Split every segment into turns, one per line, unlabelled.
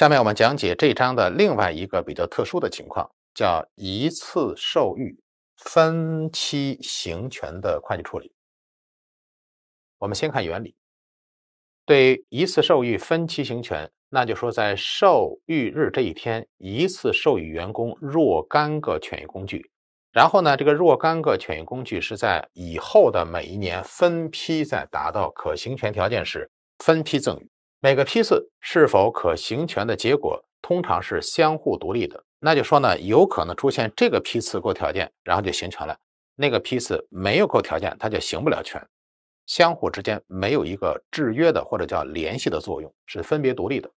下面我们讲解这章的另外一个比较特殊
的情况，叫一次授予分期行权的会计处理。我们先看原理。对一次
授予分期行权，那就说在授予日这一天，一次授予员工若干个权益工具，然后呢，这个若干个权益工具是在以后的每一年分批在达到可行权条件时分批赠予。每个批次是否可行权的结果通常是相互独立的。那就说呢，有可能出现这个批次够条件，然后就行权了；那个批次没有够条件，它就行不了权。相互之间没有一个制约的或者叫联系的作用，是分别独立的。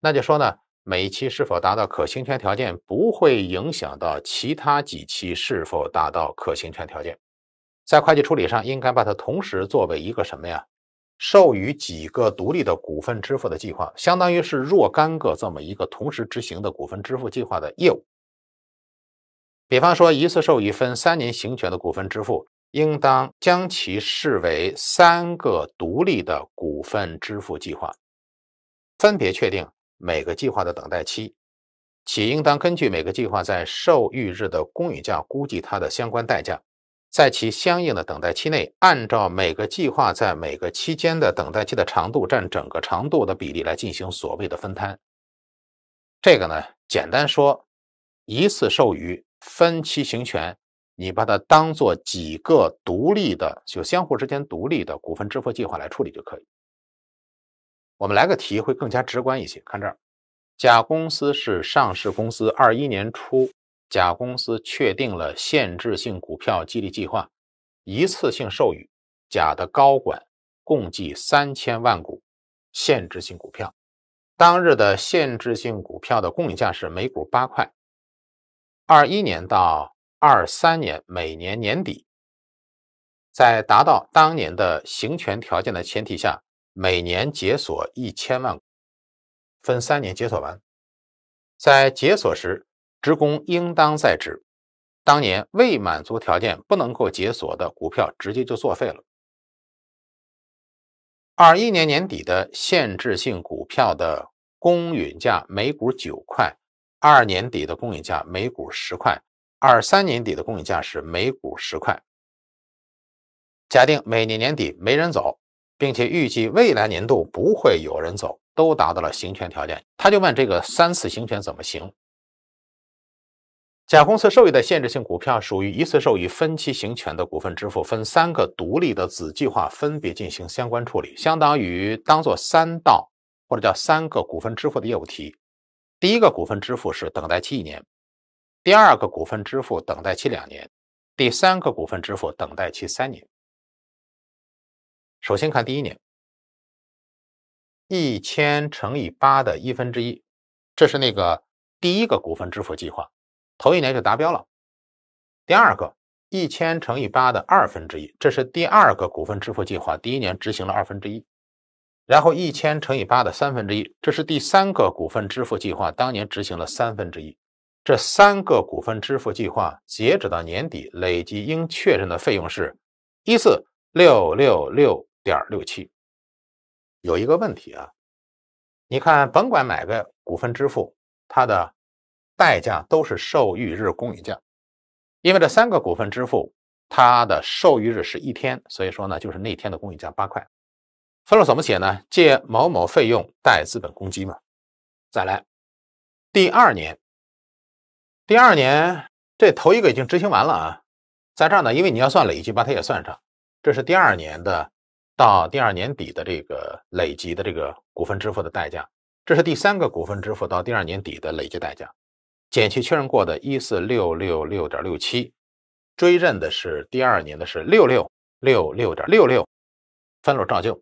那就说呢，每一期是否达到可行权条件，不会影响到其他几期是否达到可行权条件。在会计处理上，应该把它同时作为一个什么呀？授予几个独立的股份支付的计划，相当于是若干个这么一个同时执行的股份支付计划的业务。比方说，一次授予分三年行权的股份支付，应当将其视为三个独立的股份支付计划，分别确定每个计划的等待期，且应当根据每个计划在授予日的公允价估计它的相关代价。在其相应的等待期内，按照每个计划在每个期间的等待期的长度占整个长度的比例来进行所谓的分摊。这个呢，简单说，一次授予分期行权，你把它当做几个独立的就相互之间独立的股份支付计划来处理就可以。我们来个题会更加直观一些。看这儿，甲公司是上市公司，二一年初。甲公司确定了限制性股票激励计划，一次性授予甲的高管共计三千万股限制性股票。当日的限制性股票的公允价是每股八块。二一年到二三年每年年底，在达到当年的行权条件的前提下，每年解锁一千万，分三年解锁完。在解锁时。职工应当在职，当年未满足条件不能够解锁的股票直接就作废了。二一年年底的限制性股票的公允价每股九块，二年底的公允价每股十块，二三年底的公允价是每股十块。假定每年年底没人走，并且预计未来年度不会有人走，都达到了行权条件，他就问这个三次行权怎么行？甲公司授予的限制性股票属于一次授予、分期行权的股份支付，分三个独立的子计划分别进行相关处理，相当于当做三道或者叫三个股份支付的业务题。第一个股份支付是等待期
一年，第二个股份支付等待期两年，第三个股份支付等待期三年。首先看第一年，一千乘以八的一分之一，这是那个第一个股份
支付计划。头一年就达标了。第二个，一千乘以八的二分之一，这是第二个股份支付计划，第一年执行了二分之一。然后一千乘以八的三分之一，这是第三个股份支付计划，当年执行了三分之一。这三个股份支付计划截止到年底，累计应确认的费用
是一四六六六点六七。有一个问题啊，你看，甭管买个股份支付，它的。代
价都是受益日公允价，因为这三个股份支付它的受益日是一天，所以说呢就是那天的公允价八块。分录怎么写呢？借某
某费用，贷资本公积嘛。再来，第二年，第二年这头一个已经执行完了啊，在这儿呢，因为你要算累计，
把它也算上。这是第二年的到第二年底的这个累积的这个股份支付的代价，这是第三个股份支付到第二年底的累计代价。减去确认过的一四六六六点六七，追认的是第二年的是六六六六点六六，分录照旧。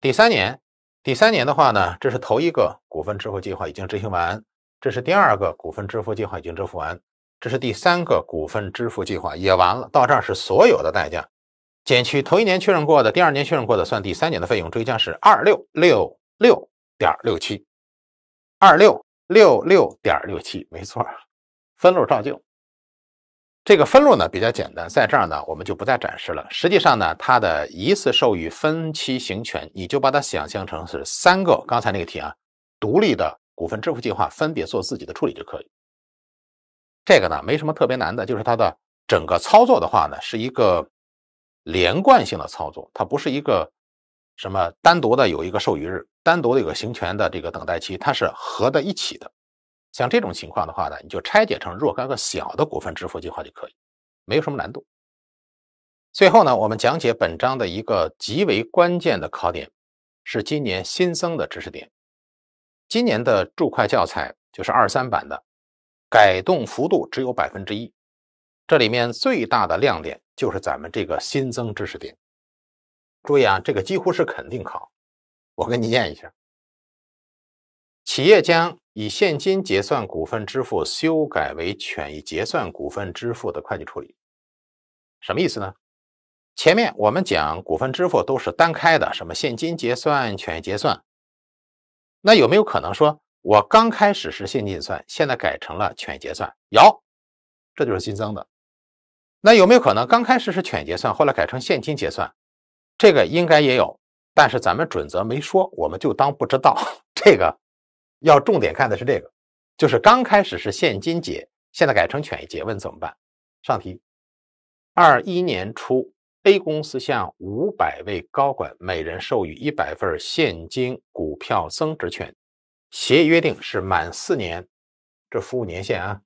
第三年，第三年的话呢，这是头一个股份支付计划已经执行完，这是第二个股份支付计划已经支付完，这是第三个股份支付计划也完了。到这儿是所有的代价，减去头一年确认过的，第二年确认过的，算第三年的费用，追加是二六六
六点六七，二六。六六点六七，没错，分录照旧。这个分录呢比较简单，在这儿呢我们就不再展
示了。实际上呢，它的一次授予分期行权，你就把它想象成是三个，刚才那个题啊，独立的股份支付计划分别做自己的处理就可以。这个呢没什么特别难的，就是它的整个操作的话呢是一个连贯性的操作，它不是一个。什么单独的有一个授予日，单独的有个行权的这个等待期，它是合在一起的。像这种情况的话呢，你就拆解成若干个小的股份支付计划就可以，没有什么难度。最后呢，我们讲解本章的一个极为关键的考点，是今年新增的知识点。今年的注会教材就是二三版的，改动幅度只有百分之一。这里面最大的亮点就是咱们这个新增知识点。注意啊，这个几乎是肯定考。我跟你念一下：企业将以现金结算股份支付修改为权益结算股份支付的会计处理，什么意思呢？前面我们讲股份支付都是单开的，什么现金结算、权益结算。那有没有可能说，我刚开始是现金结算，现在改成了权益结算？有，这就是新增的。那有没有可能刚开始是权益结算，后来改成现金结算？这个应该也有，但是咱们准则没说，我们就当不知道。这个要重点看的是这个，就是刚开始是现金结，现在改成权益结，问怎么办？上题，二一年初，A 公司向五百位高管每人授予一百份现金股票增值权，协议约定是满四年，这服务年限啊，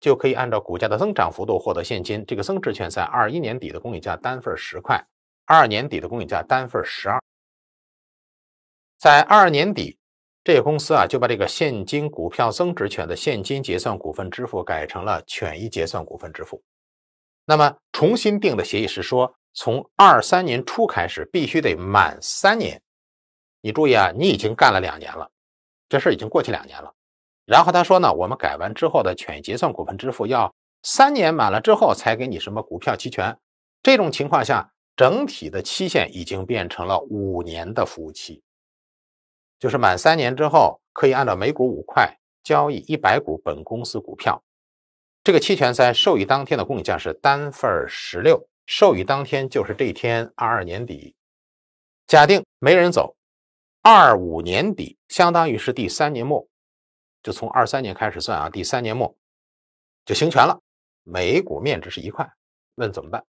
就可以按照股价的增长幅度获得现金。这个增值权在二一年底的公允价单份十块。二年底的公允价单份十二，在二年底，这个公司啊就把这个现金股票增值权的现金结算股份支付改成了权益结算股份支付。那么重新定的协议是说，从二三年初开始，必须得满三年。你注意啊，你已经干了两年了，这事儿已经过去两年了。然后他说呢，我们改完之后的权益结算股份支付要三年满了之后才给你什么股票期权。这种情况下。整体的期限已经变成了五年的服务期，就是满三年之后可以按照每股五块交易一百股本公司股票。这个期权在授予当天的供应价是单份十六，授予当天就是这一天二二年底，假定没人走，二五年底相当于是第三年末，就从二三年开始算啊，第三年末就行权了，每股面值是一块，问怎么办？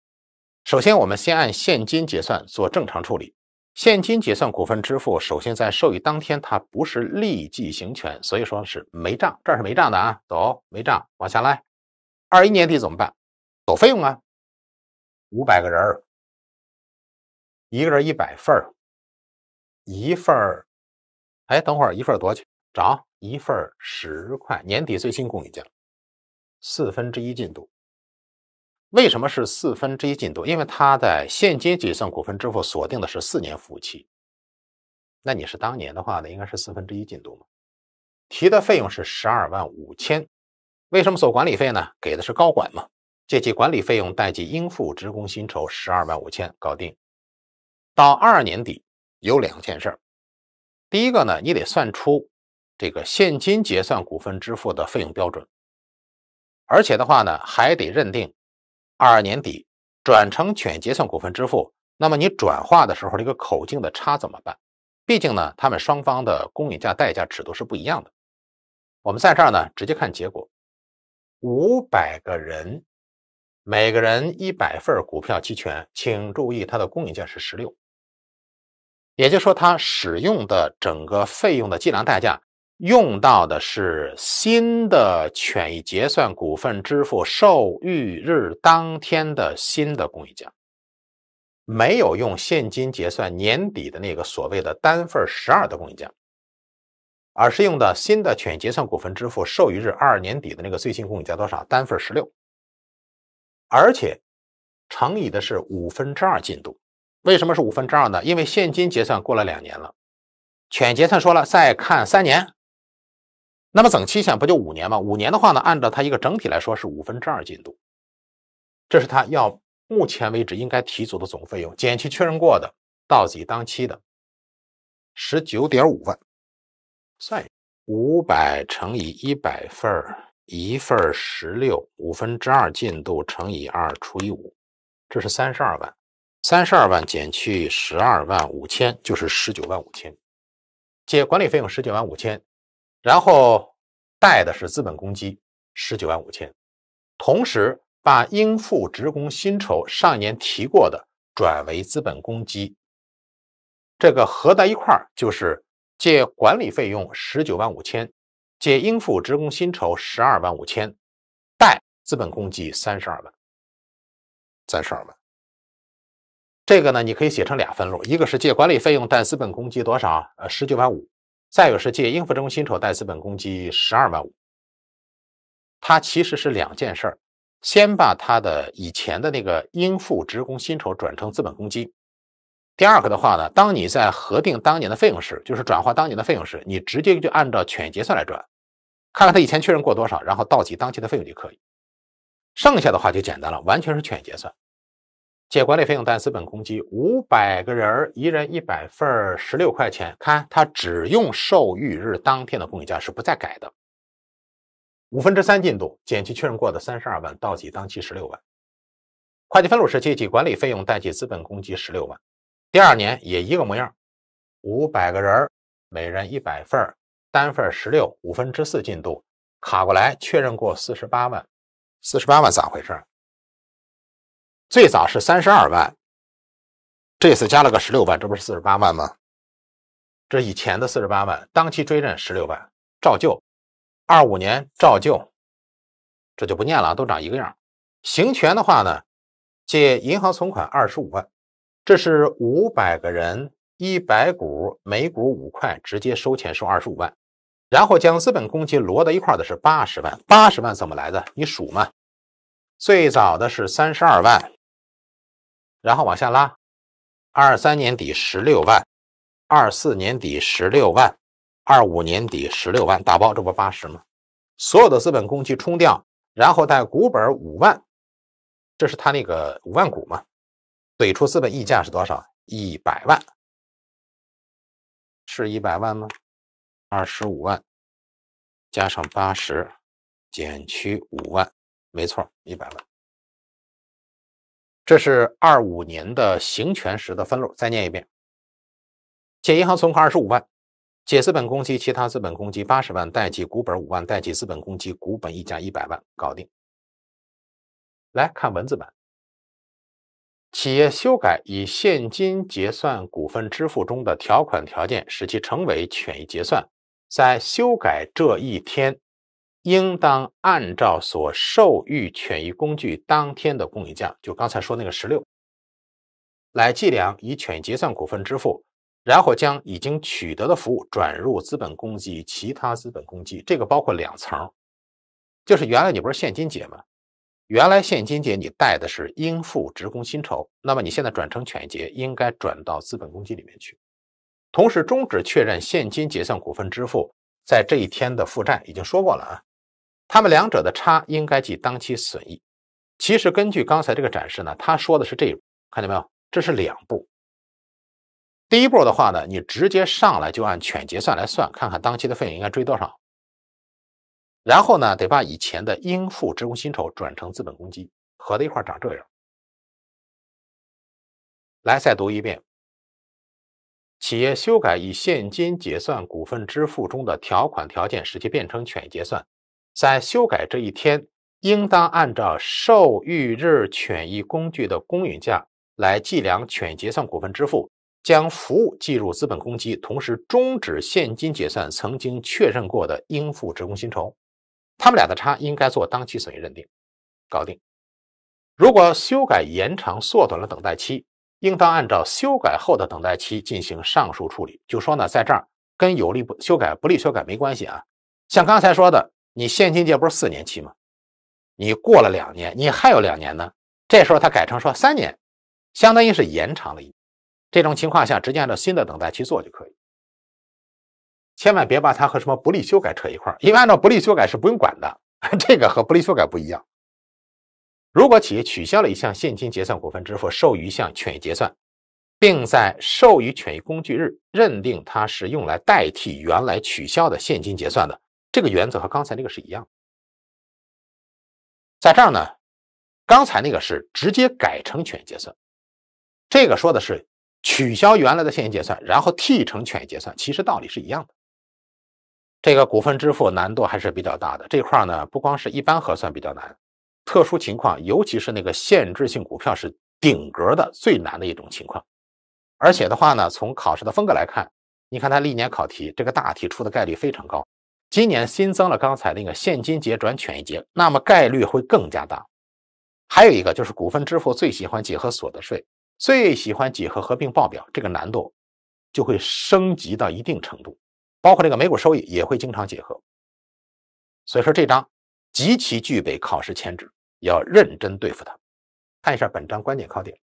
首先，我们先按现金结算做正常处理。现金结算股份支付，首先在授予当天，它不是立即行权，所以说是没账，这是没账的啊。走，没
账，往下来。二一年底怎么办？走费用啊，五百个人儿，一个人一百份儿，一份儿，哎，等会儿一份儿多钱？涨一份儿十块，年底最新供给价，
四分之一进度。为什么是四分之一进度？因为他在现金结算股份支付锁定的是四年服务期，那你是当年的话呢，应该是四分之一进度嘛？提的费用是十二万五千，为什么走管理费呢？给的是高管嘛？借记管理费用，贷记应付职工薪酬十二万五千，搞定。到二年底有两件事儿，第一个呢，你得算出这个现金结算股份支付的费用标准，而且的话呢，还得认定。二二年底转成权结算股份支付，那么你转化的时候这个口径的差怎么办？毕竟呢，他们双方的公允价代价尺度是不一样的。我们在这儿呢，直接看结果：五百个人，每个人一百份股票期权，请注意它的公允价是十六，也就是说，它使用的整个费用的计量代价。用到的是新的权益结算股份支付授予日当天的新的公允价，没有用现金结算年底的那个所谓的单份十二的公允价，而是用的新的权益结算股份支付授予日二年底的那个最新公允价多少？单份十六，而且乘以的是五分之二进度。为什么是五分之二呢？因为现金结算过了两年了，权益结算说了再看三年。那么总期限不就五年吗？五年的话呢，按照它一个整体来说是五分之二进度，这是它要目前为止应该提足的总费用，减去确认过的到期当期的十九点五万，算一五百乘以一百份一份十六五分之二进度乘以二除以五，这是三十二万，三十二万减去十二万五千就是十九万五千，减管理费用十九万五千。然后贷的是资本公积十九万五千，同时把应付职工薪酬上年提过的转为资本公积，这个合在一块儿就是借管理费用十九万五千，借应付职工薪酬十二万五千，
贷资本公积三十二万。三十二万。这个呢，你可以写成俩分录，一个是借管理费用贷资本公积多少呃十九万
五。再有是借应付职工薪酬贷资本公积十二万五，它其实是两件事儿，先把它的以前的那个应付职工薪酬转成资本公积，第二个的话呢，当你在核定当年的费用时，就是转化当年的费用时，你直接就按照全结算来转，看看他以前确认过多少，然后倒挤当期的费用就可以，剩下的话就简单了，完全是全结算。借管理费用贷资本公积五百个人儿一人一百份儿十六块钱，看他只用授予日当天的公允价是不再改的。五分之三进度减去确认过的三十二万，到几当期十六万。会计分录期，借管理费用贷记资本公积十六万。第二年也一个模样，五百个人儿每人一百份儿单份十六，五分之四进度卡过来确认过四
十八万，四十八万咋回事？最早是三十二万，这次加了个十六万，这不是四十八万吗？这以前的四十八万，当期追认十六万，照旧，二五年照旧，
这就不念了，都长一个样。行权的话呢，借银行存款二十五万，这是五百个人一百股，每股五块，直接收钱收二十五万，然后将资本公积摞到一块的是八十万，八十万怎么来的？你数嘛，最早的是三十二万。然后往下拉，二三年底十六万，二四年底十六万，二五年底十六万，打包这不八十吗？所有的资本公积冲掉，
然后带股本五万，这是他那个五万股嘛？怼出资本溢价是多少？一百万，是一百万吗？二十五万加上八十减去五万，没错，一百万。这是二五年的行权时的分录，再念一遍：借银行存款二十五万，
借资本公积其他资本公积八十万，贷记股本五万，贷记资本公积股本溢价一百万，搞定。来看文字版：企业修改以现金结算股份支付中的条款条件，使其成为权益结算，在修改这一天。应当按照所授予权益工具当天的公允价，就刚才说那个十六，来计量以权益结算股份支付，然后将已经取得的服务转入资本公积、其他资本公积。这个包括两层，就是原来你不是现金结吗？原来现金结你贷的是应付职工薪酬，那么你现在转成权益结，应该转到资本公积里面去，同时终止确认现金结算股份支付在这一天的负债，已经说过了啊。他们两者的差应该计当期损益。其实根据刚才这个展示呢，他说的是这，看见没有？这是两步。第一步的话呢，你直接上来就按全结
算来算，看看当期的费用应该追多少。然后呢，得把以前的应付职工薪酬转成资本公积，合在一块长这样。来，再读一遍：企业修改以现金结
算股份支付中的条款条件，使其变成权结算。在修改这一天，应当按照授予日权益工具的公允价来计量权益结算股份支付，将服务计入资本公积，同时终止现金结算曾经确认过的应付职工薪酬。他们俩的差应该做当期损益认定，搞定。如果修改延长、缩短了等待期，应当按照修改后的等待期进行上述处理。就说呢，在这儿跟有利不修改、不利修改没关系啊，像刚才说的。你现金结不是四年期吗？
你过了两年，你还有两年呢。这时候他改成说三年，相当于是延长了一。这种情况下，直接按照新的等待去做就可以，
千万别把它和什么不利修改扯一块儿。因为按照不利修改是不用管的，这个和不利修改不一样。如果企业取消了一项现金结算股份支付，授予一项权益结算，并在授予权益工具日认定它是用来代
替原来取消的现金结算的。这个原则和刚才那个是一样在这儿呢，刚才那个是直接改成权益结算，
这个说的是取消原来的现金结算，然后替成权益结算，其实道理是一样的。这个股份支付难度还是比较大的，这块儿呢不光是一般核算比较难，特殊情况尤其是那个限制性股票是顶格的最难的一种情况，而且的话呢，从考试的风格来看，你看他历年考题，这个大题出的概率非常高。今年新增了刚才那个现金结转权益结，那么概率会更加大。还有一个就是股份支付，最喜欢几何所得税，最喜欢几何合并报表，这个难度就会升级到一定程度。
包括这个每股收益也会经常结合，所以说这张极其具备考试潜质，要认真对付它。看一下本章关键考点：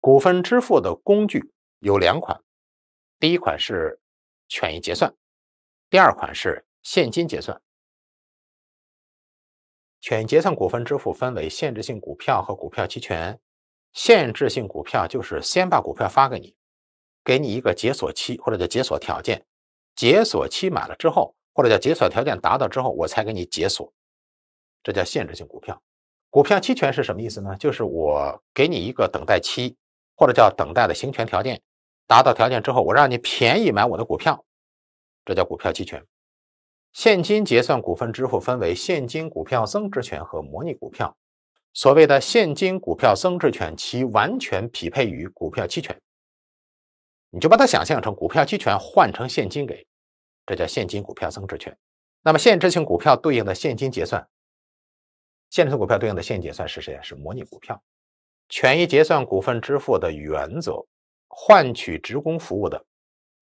股份支付的工具有两款，第一款是权益结算。第二款是现金结算，权益结算股份支付分为限制性股票和股票期权。
限制性股票就是先把股票发给你，给你一个解锁期或者叫解锁条件，解锁期满了之后或者叫解锁条件达到之后，我才给你解锁，这叫限制性股票。股票期权是什么意思呢？就是我给你一个等待期或者叫等待的行权条件，达到条件之后，我让你便宜买我的股票。这叫股票期权，现金结算股份支付分为现金股票增值权和模拟股票。所谓的现金股票增值权，其完全匹配于股票期权，你就把它想象成股票期权换成现金给，这叫现金股票增值权。那么限制性股票对应的现金结算，限制性股票对应的现金结算是谁啊？是模拟股票。权益结算股份支付的原则，换取职工服务的。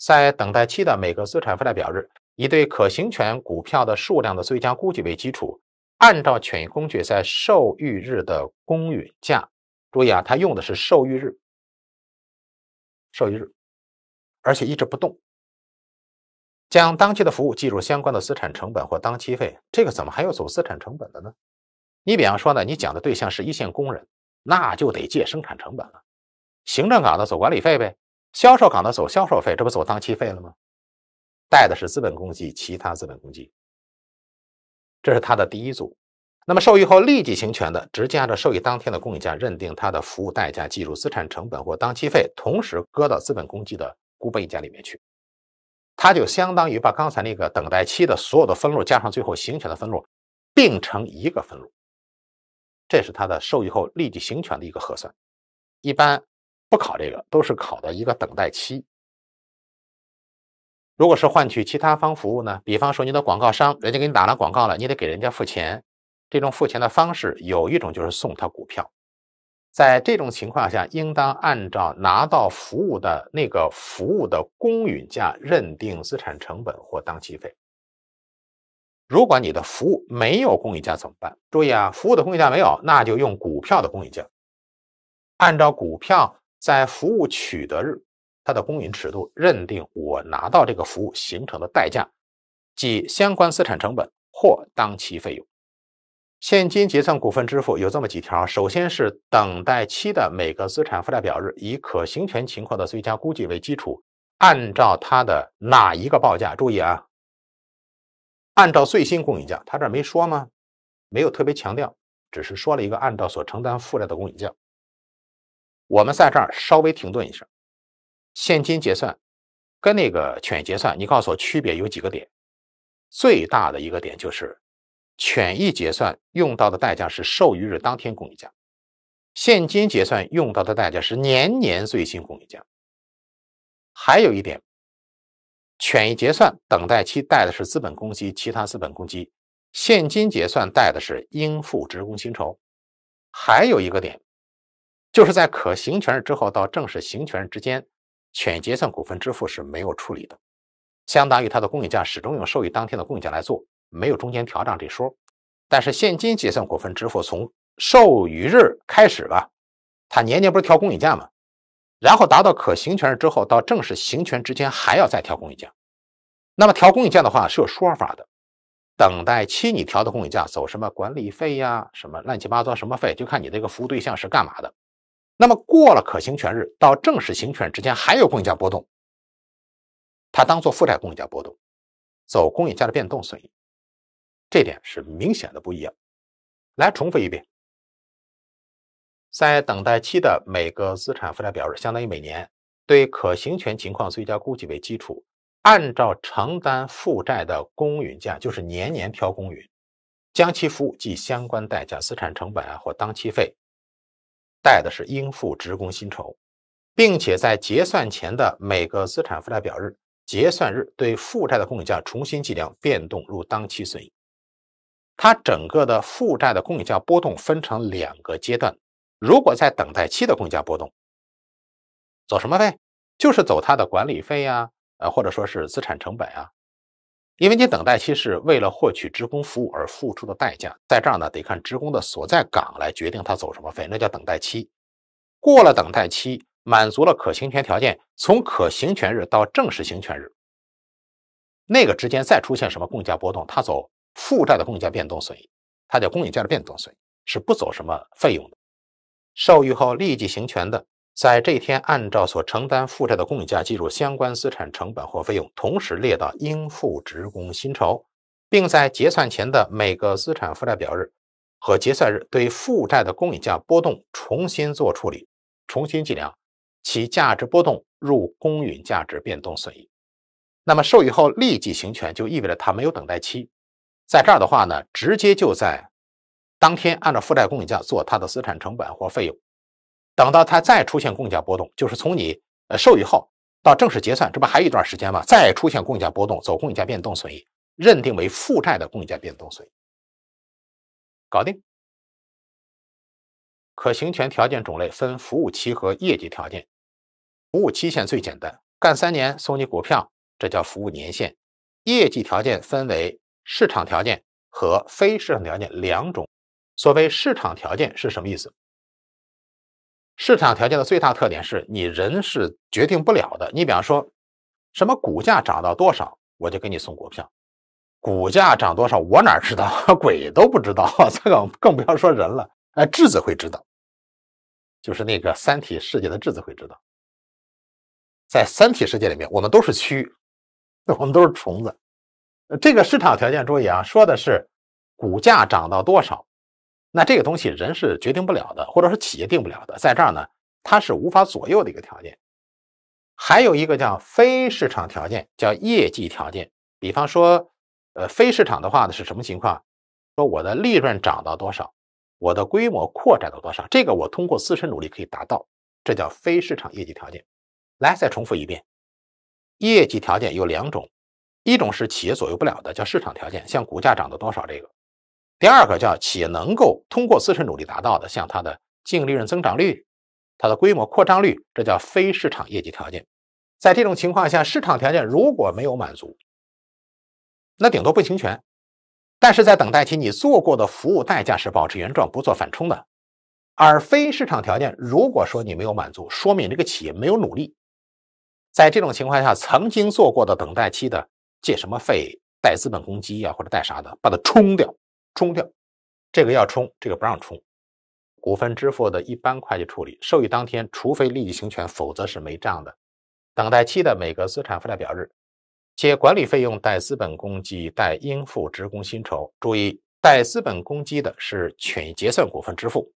在等待期的每个资产负债表日，以对可行权股票的数量的最佳估计为基
础，按照权益工具在受益日的公允价，注意啊，它用的是受益日，受益日，而且一直不动，将当期的服务计入相关的资产成本或当期费。这个怎么还要
走资产成本的呢？你比方说呢，你讲的对象是一线工人，那就得借生产成本了；行政岗的走管理费呗。销售岗的走销售费，这不走当期费了吗？贷的是资本公积，其他资本公积。这是他的第一组。那么受益后立即行权的，直接按照受益当天的公允价认定它的服务代价，计入资产成本或当期费，同时搁到资本公积的股本溢价里面去。它就相当于把刚才那个等待期的所有的分录加上最后行权的分录，
并成一个分录。这是它的受益后立即行权的一个核算。一般。不考这个，都是考的一个等待期。
如果是换取其他方服务呢？比方说你的广告商，人家给你打了广告了，你得给人家付钱。这种付钱的方式有一种就是送他股票。在这种情况下，应当按照拿到服务的那个服务的公允价认定资产成本或当期费。如果你的服务没有公允价怎么办？注意啊，服务的公允价没有，那就用股票的公允价，按照股票。在服务取得日，它的公允尺度认定我拿到这个服务形成的代价，即相关资产成本或当期费用。现金结算股份支付有这么几条：首先是等待期的每个资产负债表日，以可行权情况的最佳估计为基础，按照它的哪一个报价？注意啊，按照最新公允价。他这没说吗？
没有特别强调，只是说了一个按照所承担负债的公允价。我们在这儿稍微停顿一下，现金结算跟那个
权益结算，你告诉我区别有几个点？最大的一个点就是，权益结算用到的代价是授予日当天公允价，现金结算用到的代价是年年最新公允价。还有一点，权益结算等待期带的是资本公积、其他资本公积，现金结算带的是应付职工薪酬。还有一个点。就是在可行权日之后到正式行权日之间，权结算股份支付是没有处理的，相当于它的公允价始终用授予当天的公允价来做，没有中间调账这说。但是现金结算股份支付从授予日开始吧，它年年不是调公允价吗？然后达到可行权日之后到正式行权之间还要再调公允价。那么调公允价的话是有说法的，等待期你调的公允价走什么管理费呀？什么乱七八糟什么费？就看你这个服务对象是干嘛的。那么过了可行权日到正式行权之间还有公允价波动，它
当做负债公允价波动，走公允价的变动损益，这点是明显的不一样。来重复一遍，在等待期的
每个资产负债表日，相当于每年对可行权情况最佳估计为基础，按照承担负债的公允价，就是年年调公允，将其服务计相关代价、资产成本啊或当期费。带的是应付职工薪酬，并且在结算前的每个资产负债表日、结算日对负债的公允价重新计量，变动入当期损益。它整个的负债的公允价波动分成两个阶段，如果在等待期的公允价波动，走什么费？就是走它的管理费呀，呃，或者说是资产成本啊。因为你等待期是为了获取职工服务而付出的代价，在这儿呢得看职工的所在岗来决定他走什么费，那叫等待期。过了等待期，满足了可行权条件，从可行权日到正式行权日，那个之间再出现什么共价波动，他走负债的共价变动损益，它叫公允价值变动损益，是不走什么费用的。授予后立即行权的。在这天，按照所承担负债的公允价计入相关资产成本或费用，同时列到应付职工薪酬，并在结算前的每个资产负债表日和结算日对负债的公允价波动重新做处理，重新计量其价值波动入公允价值变动损益。那么授予后立即行权就意味着它没有等待期，在这儿的话呢，直接就在当天按照负债公允价做它的资产成本或费用。等到它再出现公价波动，就是从你呃授予后到正式结算，这不还有一段时间吗？再
出现公价波动，走公价变动损益，认定为负债的公价变动损益，搞定。可行权条件种类分服务期和业绩条件。服务期限最简单，干三年送你股票，
这叫服务年限。业绩条件分为市场条件和非市场条件两种。所谓市场条件是什么意思？市场条件的最大特点是你人是决定不了的。你比方说，什么股价涨到多少，我就给你送股票。股价涨多少，我哪知道？鬼都不知道，这个更不要说人了。哎，质子会知道，就是那个
三体世界的质子会知道。在三体世界里面，我们都是蛆，我们都是虫子。这个市场条件，注意啊，说的是股价
涨到多少。那这个东西人是决定不了的，或者说企业定不了的，在这儿呢，它是无法左右的一个条件。还有一个叫非市场条件，叫业绩条件。比方说，呃，非市场的话呢是什么情况？说我的利润涨到多少，我的规模扩展到多少，这个我通过自身努力可以达到，这叫非市场业绩条件。来，再重复一遍，业绩条件有两种，一种是企业左右不了的，叫市场条件，像股价涨到多少这个。第二个叫企业能够通过自身努力达到的，像它的净利润增长率、它的规模扩张率，这叫非市场业绩条件。在这种情况下，市场条件如果没有满足，那顶多不行权。但是在等待期，你做过的服务代价是保持原状，不做反冲的。而非市场条件，如果说你没有满足，说明这个企业没有努力。在这种情况下，曾经做过的等待期的借什么费、贷资本公积啊，或者贷啥的，把它冲掉。冲掉，这个要冲，这个不让冲。股份支付的一般会计处理，授予当天，除非立即行权，否则是没账的。等待期的每个资产负债表日，且管理费用、带资本公积、带应付职工薪酬。注意，带资本公积的是权益结算股份支付，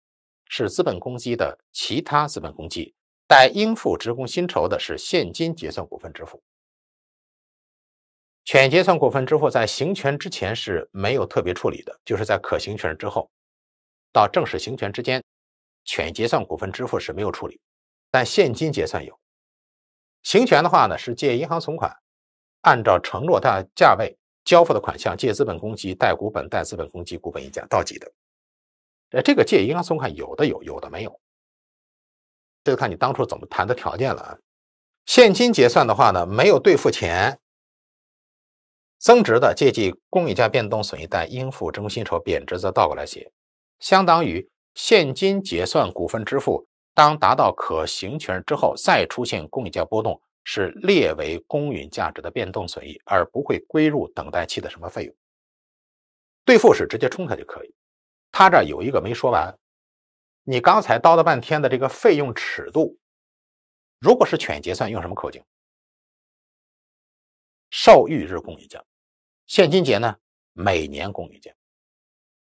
是资本公积的其他资本公积；带应付职工薪酬的是现金结算股份支付。权结算股份支付在行权之前是没有特别处理的，就是在可行权之后到正式行权之间，权结算股份支付是没有处理，但现金结算有。行权的话呢，是借银行存款，按照承诺的价位交付的款项，借资本公积、贷股本、贷资本公积、股本溢价倒记的。呃，这个借银行存款有的有，有的没有，这就看你当初怎么谈的条件了啊。现金结算的话呢，没有兑付钱。增值的借记公允价变动损益贷应付征信薪酬，贬值则倒过来写，相当于现金结算股份支付，当达到可行权之后，再出现公允价波动是列为公允价值的变动损益，而不会归入等待期的什么费用。兑付是直接冲它就
可以。他这有一个没说完，你刚才叨叨半天的这个费用尺度，如果是全结算用什么口径？受益日公允价。现金结呢？每年公允价，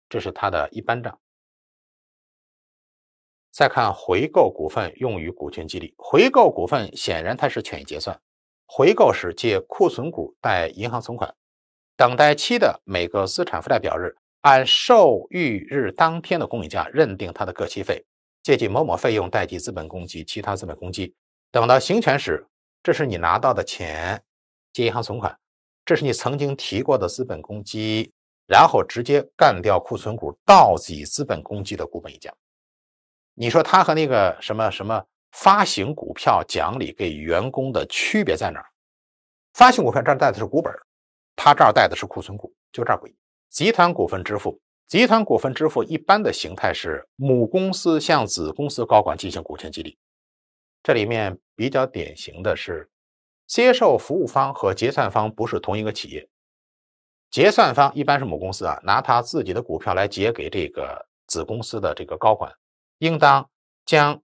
这是它的一般账。再看回购股份
用于股权激励，回购股份显然它是权益结算。回购时借库存股贷银行存款，等待期的每个资产负债表日，按授予日当天的公允价认定它的各期费，借记某某费用，贷记资本公积其他资本公积。等到行权时，这是你拿到的钱，借银行存款。这是你曾经提过的资本公积，然后直接干掉库存股，倒挤资本公积的股本溢价。你说他和那个什么什么发行股票奖励给员工的区别在哪儿？发行股票这儿带的是股本，他这儿带的是库存股，就这儿不一样。集团股份支付，集团股份支付一般的形态是母公司向子公司高管进行股权激励，这里面比较典型的是。接受服务方和结算方不是同一个企业，结算方一般是母公司啊，拿他自己的股票来结给这个子公司的这个高管，应当将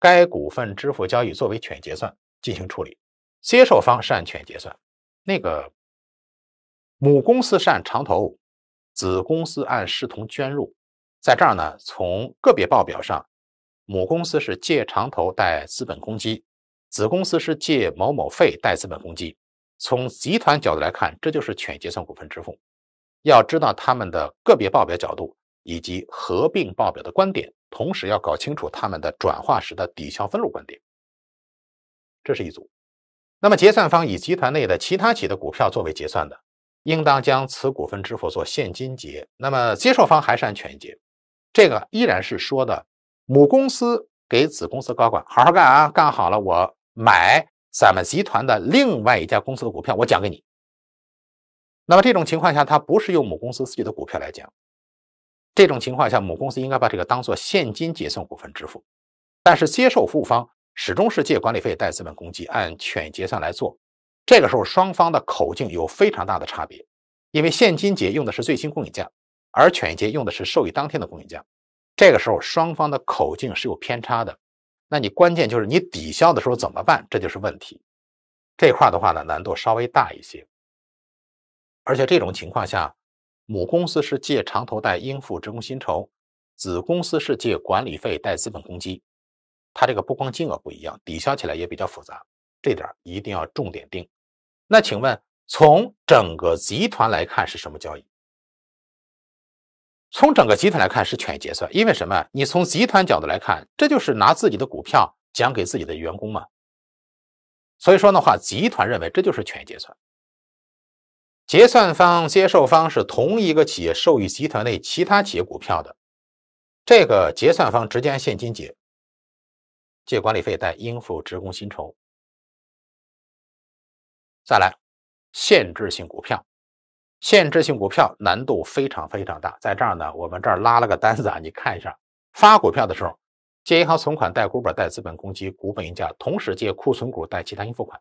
该股份支付交易作为权结算进行处理。接受方是按权结算，那个母公司按长投，子公司按视同捐入。在这儿呢，从个别报表上，母公司是借长投贷资本公积。子公司是借某某费贷资本公积，从集团角度来看，这就是全结算股份支付。要知道他们的个别报表角度以及合并报表的观点，同时要搞清楚他们的转化时的抵消分录观点。这是一组。那么结算方以集团内的其他企业的股票作为结算的，应当将此股份支付做现金结。那么接受方还是按全结，这个依然是说的母公司给子公司高管好好干啊，干好了我。买咱们集团的另外一家公司的股票，我奖给你。那么这种情况下，他不是用母公司自己的股票来讲。这种情况下，母公司应该把这个当做现金结算股份支付。但是接受服务方始终是借管理费带资本公积按权益结算来做。这个时候双方的口径有非常大的差别，因为现金结用的是最新公允价，而权益结用的是受益当天的公允价。这个时候双方的口径是有偏差的。那你关键就是你抵消的时候怎么办？这就是问题，这块的话呢难度稍微大一些。而且这种情况下，母公司是借长投贷应付职工薪酬，子公司是借管理费贷资本公积，它这个不光金额不一样，抵消起来也比较复杂，这点一定要重点盯。那请问从整个集团来看是什么交易？从整个集团来看是权益结算，因为什么？你从集团角度来看，这就是拿自己的股票奖给自己的员工嘛。所以说的话，集团认为这就是权益结算。结算方、接受方是同一个企业授予集团内其
他企业股票的，这个结算方直接按现金结，借管理费贷应付职工薪酬。再来，限制性股票。限制性股票难度非常非常大，在这儿
呢，我们这儿拉了个单子啊，你看一下，发股票的时候借银行存款、贷股本、贷资本公积、股本溢价，同时借库存股、贷其他应付款。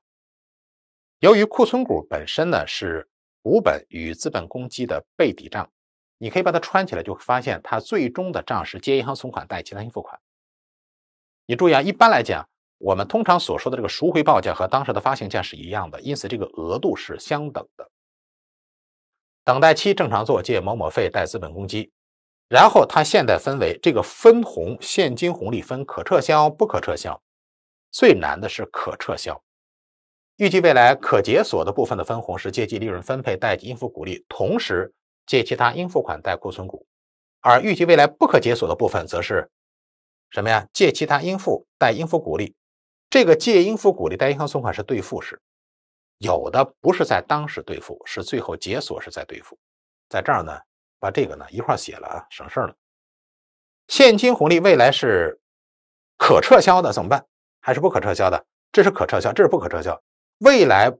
由于库存股本身呢是股本与资本公积的背抵账，你可以把它穿起来，就会发现它最终的账是借银行存款、贷其他应付款。你注意啊，一般来讲，我们通常所说的这个赎回报价和当时的发行价是一样的，因此这个额度是相等的。等待期正常做借某某费贷资本公积，然后它现在分为这个分红现金红利分可撤销不可撤销，最难的是可撤销。预计未来可解锁的部分的分红是借记利润分配贷应付股利，同时借其他应付款贷库存股，而预计未来不可解锁的部分则是什么呀？借其他应付贷应付股利，这个借应付股利贷银行存款是对付式。有的不是在当时兑付，是最后解锁时再兑付，在这儿呢，把这个呢一块写了
啊，省事儿了。现金红利未来是可撤销的，怎么办？还是不可撤销的？这是可撤销，这是不可撤销。未来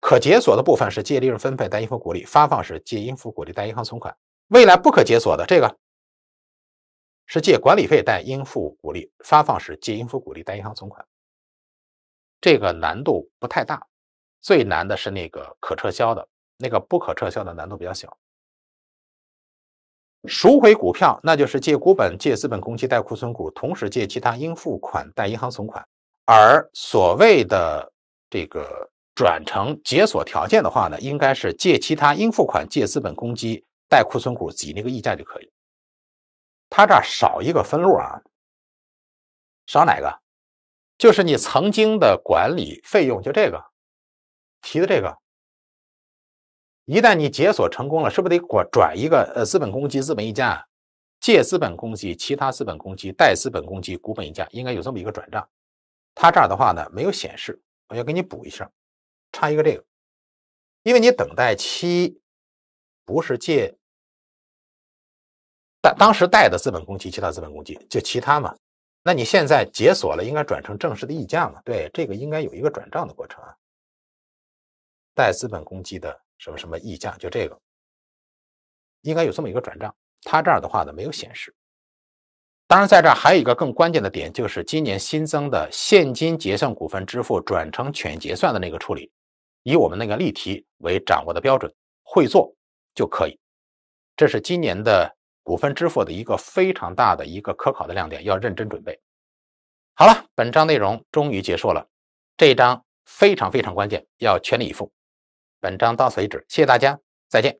可解锁的部分是借利润分配贷应付股利，发放时借应付股利贷银行存款。未来不可解锁的这个是借管理费贷应付股利，发放时借应
付股利贷银行存款。这个难度不太大。最难的是那个可撤销的，那个不可撤销的难度比较小。
赎回股票，那就是借股本、借资本公积、贷库存股，同时借其他应付款、贷银行存款。而所谓的这个转成解锁条件的话呢，应该是借其他应付款、借资本公积、贷库存股，挤那个溢
价就可以。他这儿少一个分录啊，少哪个？就是你曾经的管理费用，就这个。提的这
个，一旦你解锁成功了，是不是得过转一个呃资本公积、资本溢价、借资本公积、其他资本公积、贷资本公积、股本溢价，应该有这么一
个转账？它这儿的话呢没有显示，我要给你补一下，差一个这个，因为你等待期不是借，但当时贷的资本公积、其他资本公积就其他嘛，那你现在解
锁了，应该转成正式的溢价嘛？对，这个应该有一个转账的过程啊。带资本公积的什么什么溢价，就这个应该有这么一个转账。他这儿的话呢没有显示。当然在这儿还有一个更关键的点，就是今年新增的现金结算股份支付转成全结算的那个处理，以我们那个例题为掌握的标准，会做就可以。这是今年的股份支付的一个非常大的一个科考的亮点，要认真准备。好
了，本章内容终于结束了。这一章非常非常关键，要全力以赴。本章到此为止，谢谢大家，再见。